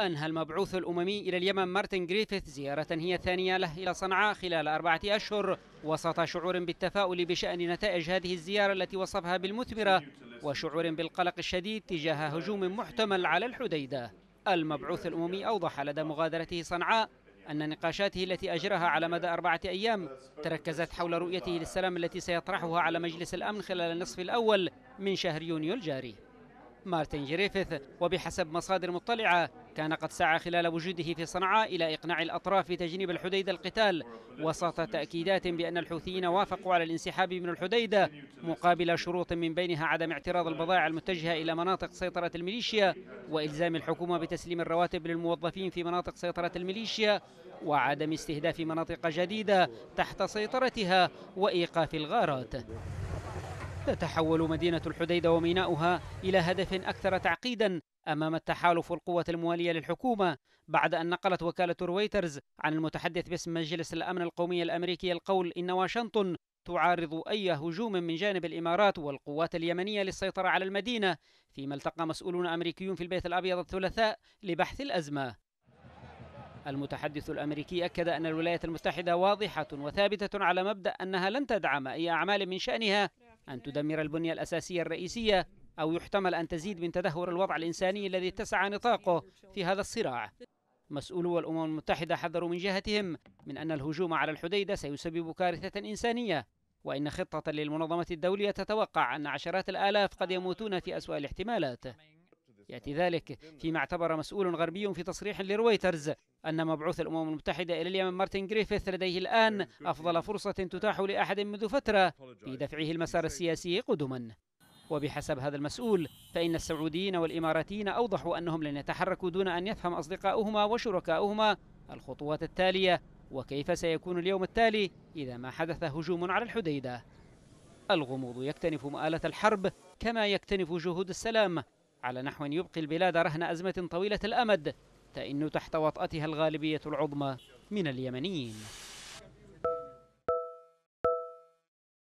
أنهى المبعوث الأممي إلى اليمن مارتن جريفيث زيارة هي الثانية له إلى صنعاء خلال أربعة أشهر وسط شعور بالتفاؤل بشأن نتائج هذه الزيارة التي وصفها بالمثمرة وشعور بالقلق الشديد تجاه هجوم محتمل على الحديدة المبعوث الأممي أوضح لدى مغادرته صنعاء أن نقاشاته التي أجرها على مدى أربعة أيام تركزت حول رؤيته للسلام التي سيطرحها على مجلس الأمن خلال النصف الأول من شهر يونيو الجاري مارتن جريفيث وبحسب مصادر مطلعة كان قد سعى خلال وجوده في صنعاء إلى إقناع الأطراف بتجنيب الحديدة القتال وسط تأكيدات بأن الحوثيين وافقوا على الانسحاب من الحديدة مقابل شروط من بينها عدم اعتراض البضائع المتجهة إلى مناطق سيطرة الميليشيا وإلزام الحكومة بتسليم الرواتب للموظفين في مناطق سيطرة الميليشيا وعدم استهداف مناطق جديدة تحت سيطرتها وإيقاف الغارات تتحول مدينة الحديدة وميناؤها إلى هدف أكثر تعقيدا أمام التحالف القوة الموالية للحكومة بعد أن نقلت وكالة رويترز عن المتحدث باسم مجلس الأمن القومي الأمريكي القول إن واشنطن تعارض أي هجوم من جانب الإمارات والقوات اليمنية للسيطرة على المدينة فيما التقى مسؤولون أمريكيون في البيت الأبيض الثلاثاء لبحث الأزمة المتحدث الامريكي اكد ان الولايات المتحده واضحه وثابته على مبدا انها لن تدعم اي اعمال من شانها ان تدمر البنيه الاساسيه الرئيسيه أو يحتمل أن تزيد من تدهور الوضع الإنساني الذي اتسع نطاقه في هذا الصراع مسؤولو الأمم المتحدة حذروا من جهتهم من أن الهجوم على الحديدة سيسبب كارثة إنسانية وإن خطة للمنظمة الدولية تتوقع أن عشرات الآلاف قد يموتون في أسوأ الاحتمالات يأتي ذلك فيما اعتبر مسؤول غربي في تصريح لرويترز أن مبعوث الأمم المتحدة إلى اليمن مارتن جريفيث لديه الآن أفضل فرصة تتاح لأحد منذ فترة في دفعه المسار السياسي قدما وبحسب هذا المسؤول فإن السعوديين والإماراتيين أوضحوا أنهم لن يتحركوا دون أن يفهم أصدقاؤهما وشركاؤهما الخطوات التالية وكيف سيكون اليوم التالي إذا ما حدث هجوم على الحديدة الغموض يكتنف مآلة الحرب كما يكتنف جهود السلام على نحو يبقي البلاد رهن أزمة طويلة الأمد تئن تحت وطأتها الغالبية العظمى من اليمنيين